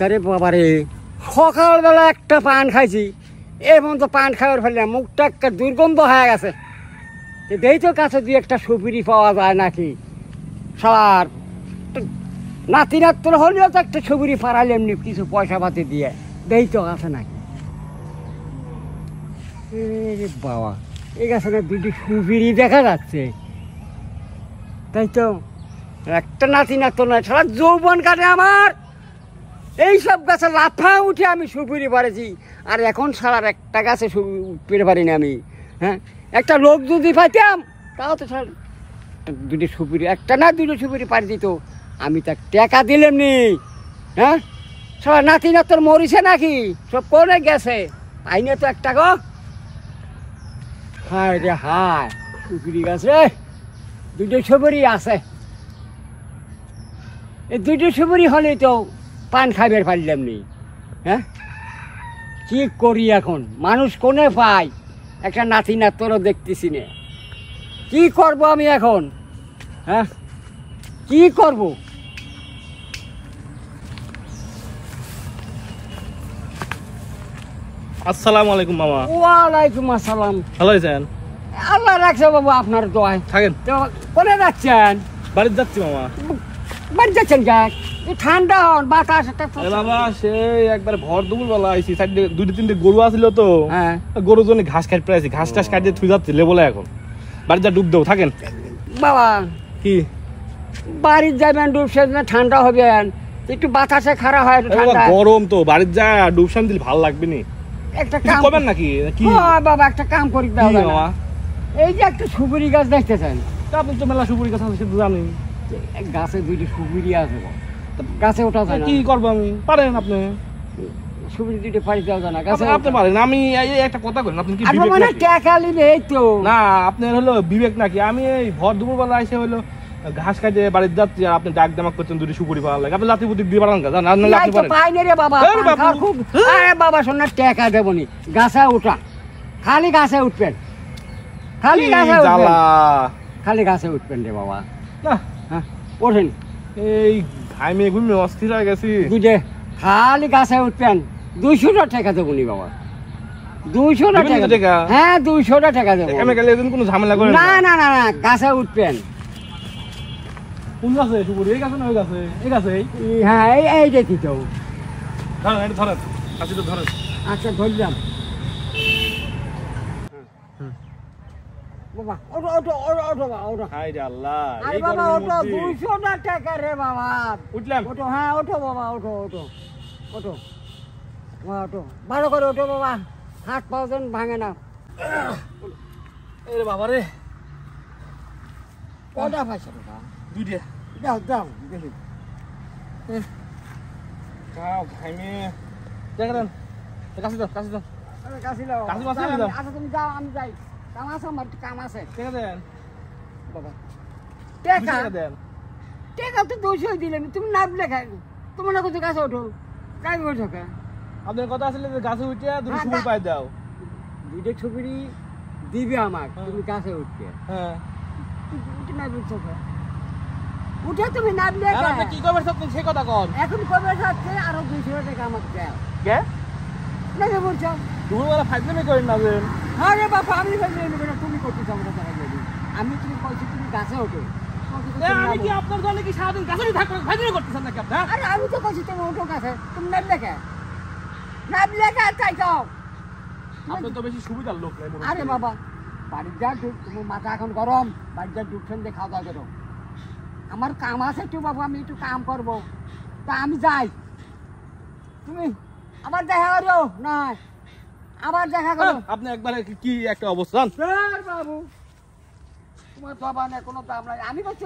তারে বাবারে সকালবেলা একটা পান খাইছি এবং তো পান খাওয়ার ফেলে মুখটা একটা দুর্গন্ধ হয়ে গেছে দেই তো কাছে দুই একটা সুপিরি পাওয়া যায় নাকি সবার নাতি হলেও তো একটা সুপিরি পাড়াল এমনি কিছু পয়সা পাতি দিয়ে দেই তো আছে নাকি বাবা এই গাছে না দুটি সুপিরি দেখা যাচ্ছে তাই তো একটা নাতি নাত্তর নয় সারা যৌবন কাটে আমার এই সব গাছে লাফা উঠে আমি সুপুরি পারেছি আর এখন সারার একটা গাছে পেরে পারিনি আমি হ্যাঁ একটা লোক যদি পাইতাম তাও তো স্যার দুটো সুপুরি একটা না দুটো সুপুরি পাড়ি দিত আমি তার টেকা দিলাম নি হ্যাঁ সবার নাতি না তোর মরিছে নাকি সব কোনে গেছে আইনে তো একটা গো হায় রে হায় সুপুরি গাছে দুটো সুপুরি আছে এই দুটো সুপুরি হলেই তো পান খাইবার পারলাম নি হ্যাঁ কি করি এখন মানুষ কোনে পাই একটা নাতি নাতরও দেখতেছি না কি করব আমি এখন হ্যাঁ কি করব আসসালামু আলাইকুম মামা ওয়ালাইকুম আসসালাম ভালো আছেন আল্লাহ রাখছে বাবু আপনার দোয়ায় থাকেন তো কোনে যাচ্ছেন বাড়িতে যাচ্ছি মামা বাড়ি হ্যাঁ। যাচ্ছেন ঠান্ডা হবে একটু বাতাসে হয় গরম তো বাড়ির যা ডুবসান দিলে ভালো লাগবে একটা কাম নাকি কি বাবা একটা কাম করি এই যে একটা সুপুরি গাছ দেখতেছেন আপনি তো মেলা সুপুরি গাছ আছে গাছে দুইটি সুপুরি আছে গাছে ওঠা যায় কি করবো আমি পারেন আপনি বিবেক নাকি আমি ভর ঘাস আপনি ডাক দামাক করছেন দুটি সুপুরি পাওয়া লাগে লাতি না রে বাবা খুব বাবা গাছে খালি গাছে উঠবেন উঠবেন রে বাবা না ওঠেন এই ঘামে ঘুমে অস্থির হয়ে গেছি বুঝে খালি গাছে উঠবেন দুইশোটা টাকা দেবো নি বাবা দুইশোটা টাকা হ্যাঁ দুইশোটা টাকা দেবো আমি গেলে এদিন কোনো ঝামেলা করে না না না না গাছে উঠবেন কোন গাছে হ্যাঁ এই এই দেখি তো ধরেন ধরেন আচ্ছা, আচ্ছা ধরলাম বাবা ওটো ওটো ওটো ওটো বাবা ওটো হাই রে আল্লাহ আরে বাবা ওটো না টাকা রে বাবা উঠলাম ওটো হ্যাঁ ওটো বাবা ওটো ওটো ওটো বাবা ওটো করে ওটো বাবা হাত পাও ভাঙে না এরে বাবা রে কটা পয়সা বাবা দুইটা দাও দাও দেখি খাও খাইমে দেখেন কাছে দাও কাছে দাও কাছে দাও কাছে দাও আচ্ছা তুমি যাও আমি যাই কাম আছে কাম আছে টাকা দেন বাবা টাকা দেন টাকা তো দুশো দিলে তুমি না খাই তোমার না কিছু গাছে ওঠো কাজ ওঠো আপনার কথা আসলে গাছে উঠে দুটো হ্যাঁ, পাই দাও দুটো সুপুরি দিবে আমার হ্যাঁ। তুমি গাছে উঠতে হ্যাঁ না বুঝছো উঠে তুমি নামলে কি কবে সব সে কথা কন এখন কবে যাচ্ছে আরো দুইশো টাকা আমাকে দেয় কে না বলছো তুমি বলা ফাইজলামি করেন না যে হ্যাঁ বাবা আমি ফাইজলামি করি না তুমি করতে চাও না আমি তুমি কইছি তুমি গাছে ওঠো আমি কি আপনার দলে কি সারাদিন গাছে থাকবো ফাইজলামি করতেছেন হ্যাঁ? আরে আমি তো কইছি তুমি ওঠো গাছে তুমি নামলে কে নামলে কে তাই যাও আপনি তো বেশি সুবিধার লোক নাই আরে বাবা বাড়ির যা মাথা এখন গরম বাড়ির যা ডুবছেন দিয়ে খাওয়া দাওয়া করো আমার কাম আছে একটু বাবু আমি একটু কাম করব তা আমি যাই তুমি আমার দেখা করো নয় আবার দেখা করো হ্যাঁ, আপনি একবারে কি একটা অবস্থান বাবু তোমার জবানে কোনো দাম নাই আমি